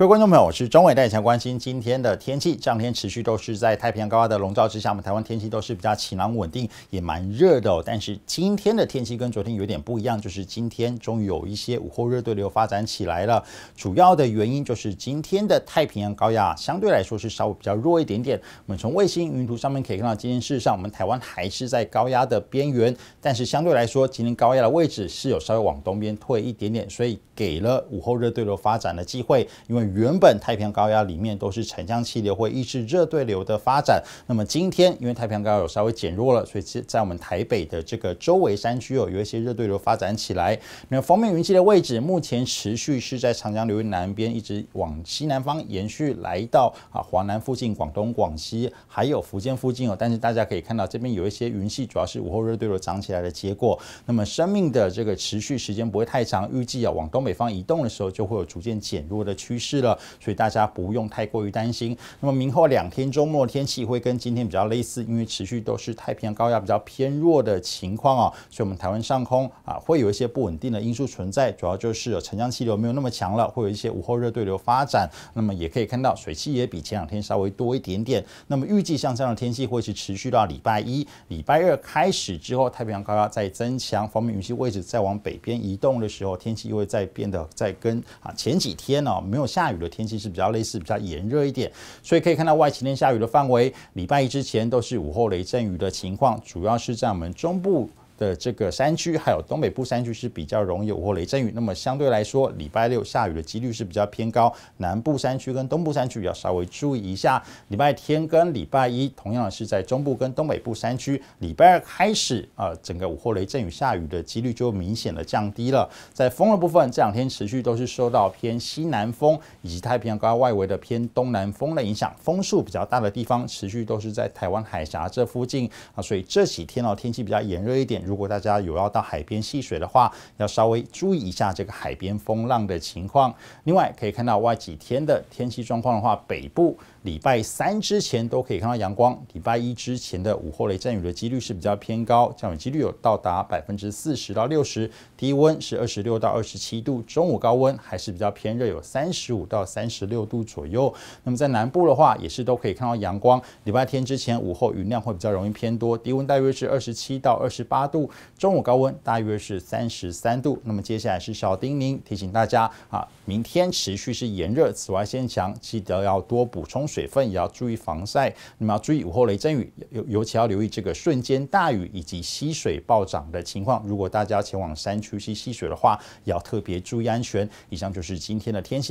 各位观众朋友，我是钟伟，大家关心今天的天气，这两天持续都是在太平洋高压的笼罩之下，我们台湾天气都是比较晴朗稳定，也蛮热的哦。但是今天的天气跟昨天有点不一样，就是今天终于有一些午后热对流发展起来了。主要的原因就是今天的太平洋高压相对来说是稍微比较弱一点点。我们从卫星云图上面可以看到，今天事实上我们台湾还是在高压的边缘，但是相对来说今天高压的位置是有稍微往东边退一点点，所以给了午后热对流发展的机会，因为。原本太平洋高压里面都是沉降气流，会抑制热对流的发展。那么今天因为太平洋高压有稍微减弱了，所以在我们台北的这个周围山区哦，有一些热对流发展起来。那封面云系的位置目前持续是在长江流域南边，一直往西南方延续，来到啊华南附近、广东、广西，还有福建附近哦。但是大家可以看到，这边有一些云系，主要是午后热对流长起来的结果。那么生命的这个持续时间不会太长，预计啊往东北方移动的时候，就会有逐渐减弱的趋势。了，所以大家不用太过于担心。那么明后两天周末天气会跟今天比较类似，因为持续都是太平洋高压比较偏弱的情况哦，所以我们台湾上空啊会有一些不稳定的因素存在，主要就是有沉降气流没有那么强了，会有一些午后热对流发展。那么也可以看到水汽也比前两天稍微多一点点。那么预计像这样的天气会是持续到礼拜一、礼拜二开始之后，太平洋高压再增强，方面云系位置再往北边移动的时候，天气又会再变得再跟啊前几天呢没有下。雨的天气是比较类似，比较炎热一点，所以可以看到外晴天下雨的范围。礼拜一之前都是午后雷阵雨的情况，主要是在我们中部。的这个山区，还有东北部山区是比较容易有午后雷阵雨。那么相对来说，礼拜六下雨的几率是比较偏高，南部山区跟东部山区要稍微注意一下。礼拜天跟礼拜一，同样是在中部跟东北部山区。礼拜二开始啊，整个午后雷阵雨下雨的几率就明显的降低了。在风的部分，这两天持续都是受到偏西南风以及太平洋高压外围的偏东南风的影响，风速比较大的地方持续都是在台湾海峡这附近啊，所以这几天哦天气比较炎热一点。如果大家有要到海边戏水的话，要稍微注意一下这个海边风浪的情况。另外可以看到外几天的天气状况的话，北部礼拜三之前都可以看到阳光，礼拜一之前的午后雷阵雨的几率是比较偏高，降雨几率有到达百分之四十到六十。低温是二十六到二十七度，中午高温还是比较偏热，有三十五到三十六度左右。那么在南部的话，也是都可以看到阳光，礼拜天之前午后雨量会比较容易偏多，低温大约是二十七到二十八度。中午高温大约是三十三度，那么接下来是小叮咛提醒大家啊，明天持续是炎热，紫外线强，记得要多补充水分，也要注意防晒。那么要注意午后雷阵雨，尤尤其要留意这个瞬间大雨以及溪水暴涨的情况。如果大家前往山区溪溪水的话，要特别注意安全。以上就是今天的天气。